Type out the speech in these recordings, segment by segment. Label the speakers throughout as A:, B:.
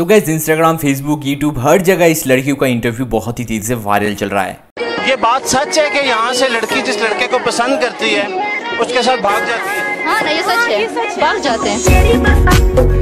A: सो guys Instagram Facebook YouTube हर जगह इस लड़की का इंटरव्यू बहुत ही तेजी से वायरल चल रहा है ये बात सच है कि यहाँ से लड़की जिस लड़के को पसंद करती है उसके साथ भाग जाती है हाँ, हाँ ये सच है, भाग जाते हैं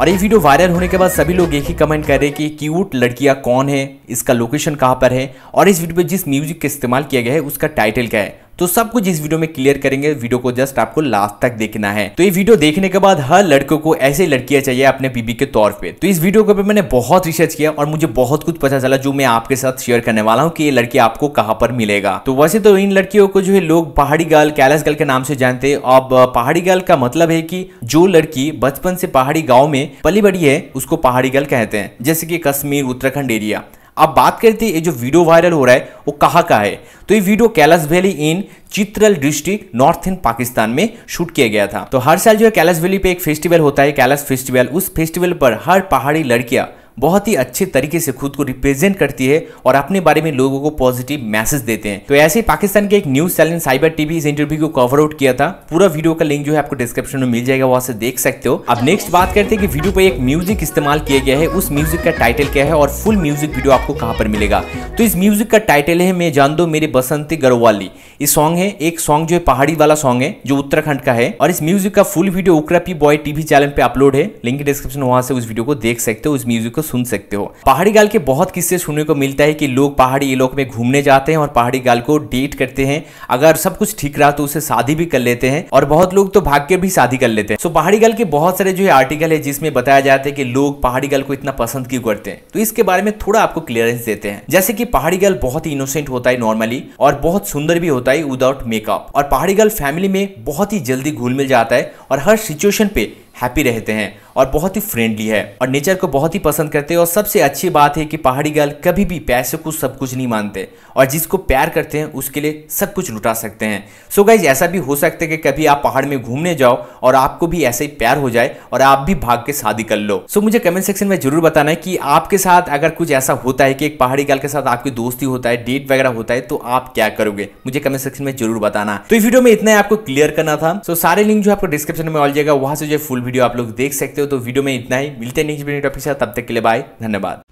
A: और ये वीडियो वायरल होने के बाद सभी लोग एक ही कमेंट कर रहे हैं कि क्यूट लड़कियाँ कौन है इसका लोकेशन कहाँ पर है और इस वीडियो में जिस म्यूजिक का इस्तेमाल किया गया है उसका टाइटल क्या है तो सब कुछ इस वीडियो में क्लियर करेंगे वीडियो को जस्ट आपको लास्ट तक देखना है तो ये वीडियो देखने के बाद हर लड़कों को ऐसे लड़कियां चाहिए अपने बीबी के तौर पर तो इस वीडियो को मैंने बहुत रिसर्च किया और मुझे बहुत कुछ पता चला जो मैं आपके साथ शेयर करने वाला हूँ कि ये लड़की आपको कहाँ पर मिलेगा तो वैसे तो इन लड़कियों को जो है लोग पहाड़ी गर्ल कैलाश गर्ल के नाम से जानते हैं अब पहाड़ी गर्ल का मतलब है की जो लड़की बचपन से पहाड़ी गाँव में पली बड़ी है उसको पहाड़ी गर्ल कहते हैं जैसे की कश्मीर उत्तराखंड एरिया अब बात करते हैं तो ये जो वीडियो वायरल हो रहा है वो कहाँ का है तो ये video Kalash valley in Chitral district north in Pakistan में शूट किया गया था तो हर साल जो है कैलाश वैली पे एक फेस्टिवल होता है कैलाश फेस्टिवल उस फेस्टिवल पर हर पहाड़ी लड़कियाँ बहुत ही अच्छे तरीके से खुद को रिप्रेजेंट करती है और अपने बारे में लोगों को पॉजिटिव मैसेज देते हैं तो ऐसे ही पाकिस्तान के एक न्यूज चैनल साइबर टीवी इस इंटरव्यू को कवर आउट किया था पूरा वीडियो का लिंक जो है आपको डिस्क्रिप्शन में मिल जाएगा वहां से देख सकते हो अब नेक्स्ट बात करते हैं कि वीडियो पर एक म्यूजिक इस्तेमाल किया गया है उस म्यूजिक का टाइटल क्या है और फुल म्यूजिक वीडियो आपको कहाँ पर मिलेगा तो इस म्यूजिक का टाइटल है मैं जान दो मेरे बसंती गरोवाली इस सॉन्ग है एक सॉन्ग जो है पहाड़ी वाला सॉन्ग है जो उत्तराखंड का है और इस म्यूजिक का फुल वीडियो उक्रापी बॉय टीवी चैनल पे अपलोड है लिंक डिस्क्रिप्शन वहां से उस वीडियो को देख सकते हो उस म्यूजिक को सुन सकते हो पहाड़ी गाल के बहुत किस्से सुनने को मिलता है कि लोग पहाड़ी इलाक में घूमने जाते हैं और पहाड़ी गाल को डेट करते हैं अगर सब कुछ ठीक रहा तो उसे शादी भी कर लेते हैं और बहुत लोग तो भाग के भी शादी कर लेते हैं सो पहाड़ी गाल के बहुत सारे जो है आर्टिकल है जिसमें बताया जाता है कि लोग पहाड़ी गाल को इतना पसंद क्यों करते हैं तो इसके बारे में थोड़ा आपको क्लियरेंस देते हैं जैसे की पहाड़ी गाल बहुत ही इनोसेंट होता है नॉर्मली और बहुत सुंदर भी होता है विदाउट मेकअप और पहाड़ी गाल फैमिली में बहुत ही जल्दी घुल मिल जाता है और हर सिचुएशन पे हैप्पी रहते हैं और बहुत ही फ्रेंडली है और नेचर को बहुत ही पसंद करते हैं और सबसे अच्छी बात है कि पहाड़ी गर्ल कभी भी पैसे को सब कुछ नहीं मानते और जिसको प्यार करते हैं उसके लिए सब कुछ लुटा सकते हैं सो गाइज ऐसा भी हो सकता है कि कभी आप पहाड़ में घूमने जाओ और आपको भी ऐसे ही प्यार हो जाए और आप भी भाग के शादी कर लो सो मुझे कमेंट सेक्शन में जरूर बताना है कि आपके साथ अगर कुछ ऐसा होता है कि एक पहाड़ी गर्ल के साथ आपकी दोस्ती होता है डेट वगैरह होता है तो आप क्या करोगे मुझे कमेंट सेक्शन में जरूर बताना तो इस वीडियो में इतना ही आपको क्लियर करना था सो सारे लिंक जो आपको डिस्क्रिप्शन में मिल जाएगा वहां से जो फुल वीडियो आप लोग देख सकते हैं सकते हो तो वीडियो में इतना ही मिलते हैं नेक्स्ट वीडियो टॉपिक के साथ तब तक के लिए बाय धन्यवाद